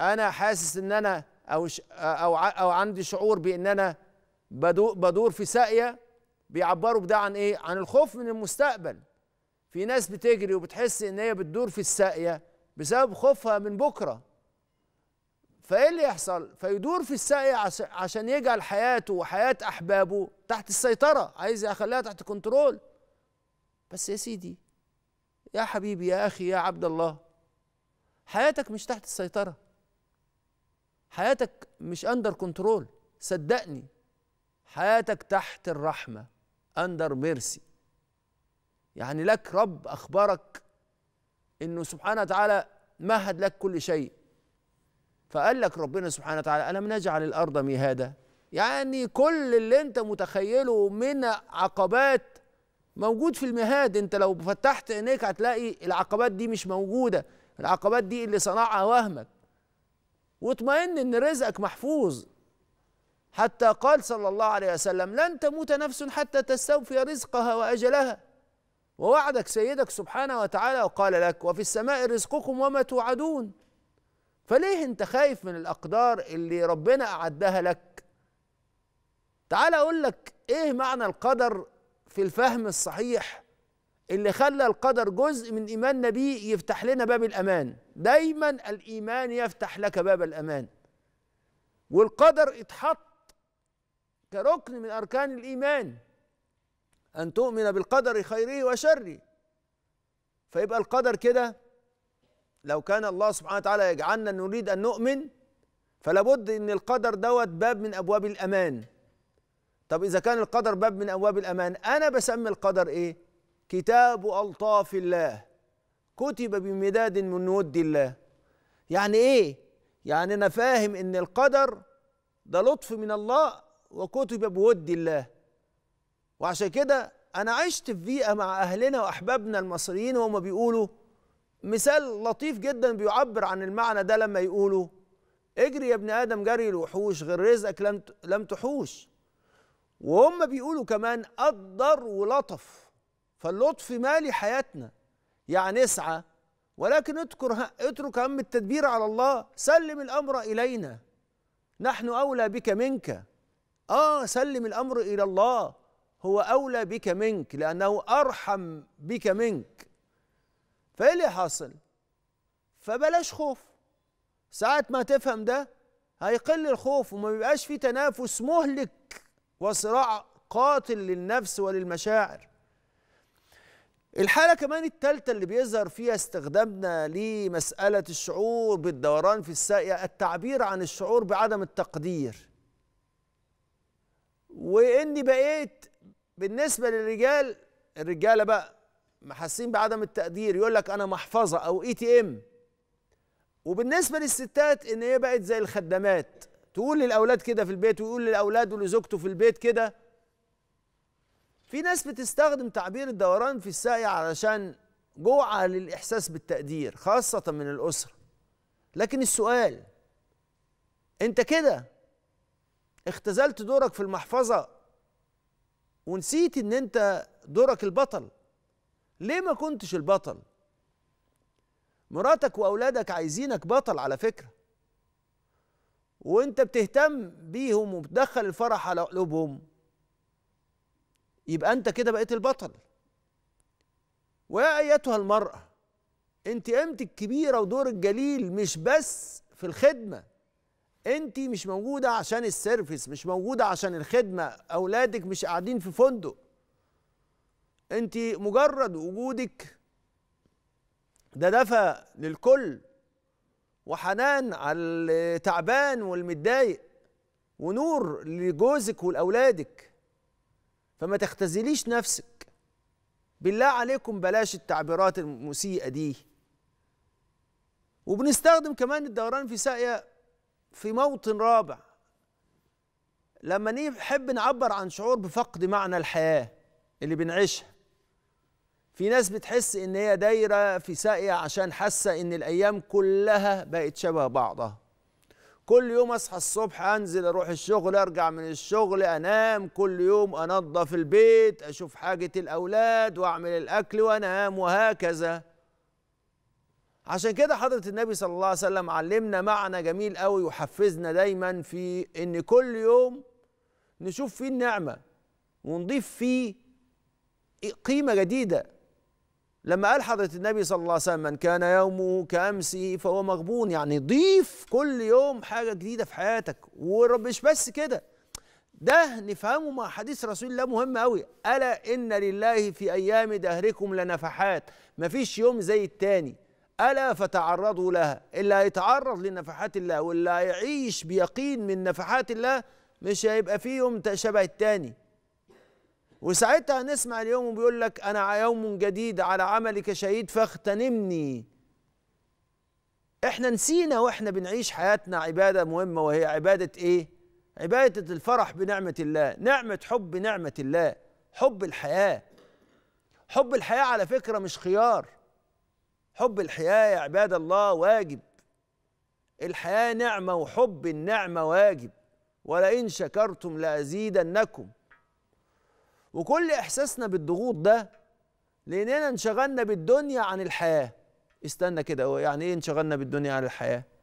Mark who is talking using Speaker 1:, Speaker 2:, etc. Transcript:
Speaker 1: انا حاسس ان انا او او او عندي شعور بان انا بدور في ساقيه بيعبروا بده عن ايه عن الخوف من المستقبل في ناس بتجري وبتحس ان هي بتدور في الساقيه بسبب خوفها من بكره فايه اللي يحصل فيدور في الساقيه عشان يجعل حياته وحياه احبابه تحت السيطره عايز يخليها تحت كنترول بس يا سيدي يا حبيبي يا اخي يا عبد الله حياتك مش تحت السيطره حياتك مش اندر كنترول صدقني حياتك تحت الرحمه اندر ميرسي يعني لك رب اخبرك انه سبحانه وتعالى مهد لك كل شيء فقال لك ربنا سبحانه وتعالى الم نجعل الارض مهادا يعني كل اللي انت متخيله من عقبات موجود في المهاد انت لو فتحت عينيك هتلاقي العقبات دي مش موجوده العقبات دي اللي صنعها وهمك واطمئن ان رزقك محفوظ حتى قال صلى الله عليه وسلم لن تموت نفس حتى تستوفي رزقها واجلها ووعدك سيدك سبحانه وتعالى وقال لك وفي السماء رزقكم وما توعدون فليه انت خايف من الاقدار اللي ربنا اعدها لك تعال اقول لك ايه معنى القدر في الفهم الصحيح اللي خلى القدر جزء من ايماننا بيه يفتح لنا باب الامان دايما الايمان يفتح لك باب الامان والقدر اتحط كركن من اركان الايمان ان تؤمن بالقدر خيره وشره فيبقى القدر كده لو كان الله سبحانه وتعالى يجعلنا نريد ان نؤمن فلا بد ان القدر دوت باب من ابواب الامان طب اذا كان القدر باب من ابواب الامان انا بسمي القدر ايه كتاب ألطاف الله كتب بمداد من ود الله يعني إيه؟ يعني أنا فاهم إن القدر ده لطف من الله وكتب بود الله وعشان كده أنا عشت في بيئة مع أهلنا وأحبابنا المصريين وهم بيقولوا مثال لطيف جدا بيعبر عن المعنى ده لما يقولوا اجري يا ابن آدم جري الوحوش غير رزقك لم لم تحوش وهم بيقولوا كمان قدر ولطف فاللطف مالي حياتنا يعني اسعى ولكن اذكر اترك هم التدبير على الله سلم الامر الينا نحن اولى بك منك اه سلم الامر الى الله هو اولى بك منك لانه ارحم بك منك فايه اللي حاصل فبلاش خوف ساعة ما تفهم ده هيقل الخوف وما بيبقاش في تنافس مهلك وصراع قاتل للنفس وللمشاعر الحالة كمان الثالثة اللي بيظهر فيها استخدامنا لمسألة الشعور بالدوران في الساقية التعبير عن الشعور بعدم التقدير وإني بقيت بالنسبة للرجال الرجالة بقى محاسين بعدم التقدير يقول لك أنا محفظة أو اي تي ام وبالنسبة للستات إن هي بقت زي الخدامات تقول للأولاد كده في البيت ويقول للأولاد ولزوجته في البيت كده في ناس بتستخدم تعبير الدوران في الساقي علشان جوعة للإحساس بالتقدير خاصة من الأسرة لكن السؤال أنت كده اختزلت دورك في المحفظة ونسيت أن أنت دورك البطل ليه ما كنتش البطل مراتك وأولادك عايزينك بطل على فكرة وانت بتهتم بيهم وبتدخل الفرح على قلوبهم يبقى انت كده بقيت البطل ويا ايتها المراه انت قيمتك كبيره ودور الجليل مش بس في الخدمه انت مش موجوده عشان السيرفيس مش موجوده عشان الخدمه اولادك مش قاعدين في فندق انت مجرد وجودك ده دفى للكل وحنان على التعبان والمتضايق ونور لجوزك ولاولادك فما تختزليش نفسك بالله عليكم بلاش التعبيرات المسيئة دي وبنستخدم كمان الدوران في ساقية في موطن رابع لما نحب نعبر عن شعور بفقد معنى الحياة اللي بنعيشها في ناس بتحس ان هي دايرة في ساقية عشان حاسة ان الايام كلها بقت شبه بعضها كل يوم اصحى الصبح انزل اروح الشغل ارجع من الشغل انام كل يوم انظف البيت اشوف حاجه الاولاد واعمل الاكل وانام وهكذا عشان كده حضره النبي صلى الله عليه وسلم علمنا معنى جميل قوي وحفزنا دايما في ان كل يوم نشوف فيه النعمه ونضيف فيه قيمه جديده لما قال حضرة النبي صلى الله عليه وسلم من كان يومه كأمسه فهو مغبون يعني ضيف كل يوم حاجة جديدة في حياتك ورب مش بس كده ده نفهمه مع حديث رسول الله مهم قوي ألا إن لله في أيام دهركم لنفحات مفيش يوم زي التاني ألا فتعرضوا لها اللي هيتعرض لنفحات الله واللي هيعيش بيقين من نفحات الله مش هيبقى فيه يوم شبه التاني وساعتها نسمع اليوم بيقول لك انا يوم جديد على عملك شهيد فاغتنمني احنا نسينا واحنا بنعيش حياتنا عباده مهمه وهي عباده ايه عباده الفرح بنعمه الله نعمه حب نعمه الله حب الحياه حب الحياه على فكره مش خيار حب الحياه يا عباد الله واجب الحياه نعمه وحب النعمه واجب ولئن شكرتم لازيدنكم وكل احساسنا بالضغوط ده لاننا انشغلنا بالدنيا عن الحياه استنى كده يعني ايه انشغلنا بالدنيا عن الحياه